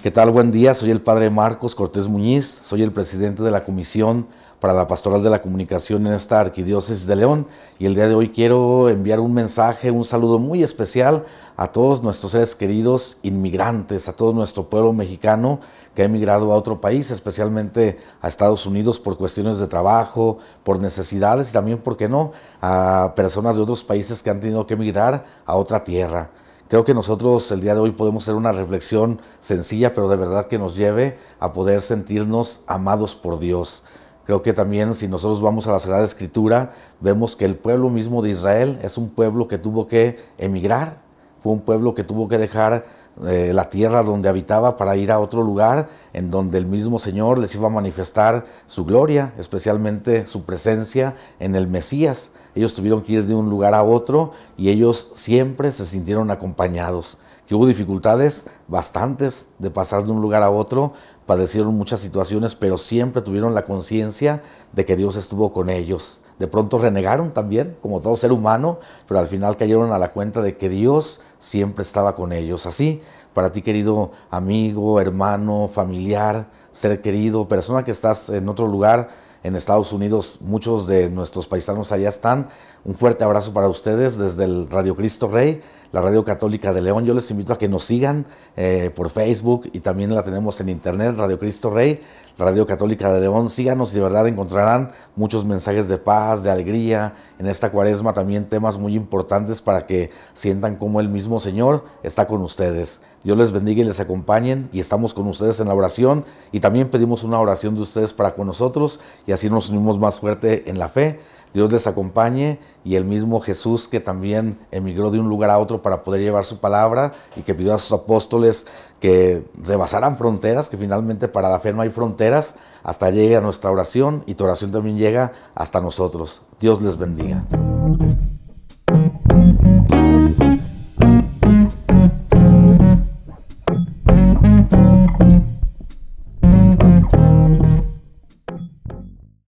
¿Qué tal? Buen día, soy el padre Marcos Cortés Muñiz, soy el presidente de la Comisión para la Pastoral de la Comunicación en esta Arquidiócesis de León y el día de hoy quiero enviar un mensaje, un saludo muy especial a todos nuestros seres queridos inmigrantes, a todo nuestro pueblo mexicano que ha emigrado a otro país, especialmente a Estados Unidos por cuestiones de trabajo, por necesidades y también, ¿por qué no?, a personas de otros países que han tenido que emigrar a otra tierra. Creo que nosotros el día de hoy podemos hacer una reflexión sencilla, pero de verdad que nos lleve a poder sentirnos amados por Dios. Creo que también si nosotros vamos a la Sagrada Escritura, vemos que el pueblo mismo de Israel es un pueblo que tuvo que emigrar, fue un pueblo que tuvo que dejar eh, la tierra donde habitaba para ir a otro lugar en donde el mismo Señor les iba a manifestar su gloria, especialmente su presencia en el Mesías. Ellos tuvieron que ir de un lugar a otro y ellos siempre se sintieron acompañados. Que hubo dificultades bastantes de pasar de un lugar a otro, padecieron muchas situaciones, pero siempre tuvieron la conciencia de que Dios estuvo con ellos de pronto renegaron también, como todo ser humano, pero al final cayeron a la cuenta de que Dios siempre estaba con ellos. Así, para ti querido amigo, hermano, familiar, ser querido, persona que estás en otro lugar, en Estados Unidos, muchos de nuestros paisanos allá están. Un fuerte abrazo para ustedes desde el Radio Cristo Rey, la Radio Católica de León. Yo les invito a que nos sigan eh, por Facebook y también la tenemos en Internet, Radio Cristo Rey. Radio Católica de León. Síganos y de verdad encontrarán muchos mensajes de paz, de alegría. En esta cuaresma también temas muy importantes para que sientan como el mismo Señor está con ustedes. Dios les bendiga y les acompañen y estamos con ustedes en la oración y también pedimos una oración de ustedes para con nosotros y así nos unimos más fuerte en la fe. Dios les acompañe y el mismo Jesús que también emigró de un lugar a otro para poder llevar su palabra y que pidió a sus apóstoles que rebasaran fronteras, que finalmente para la fe no hay fronteras, hasta llegue a nuestra oración y tu oración también llega hasta nosotros. Dios les bendiga.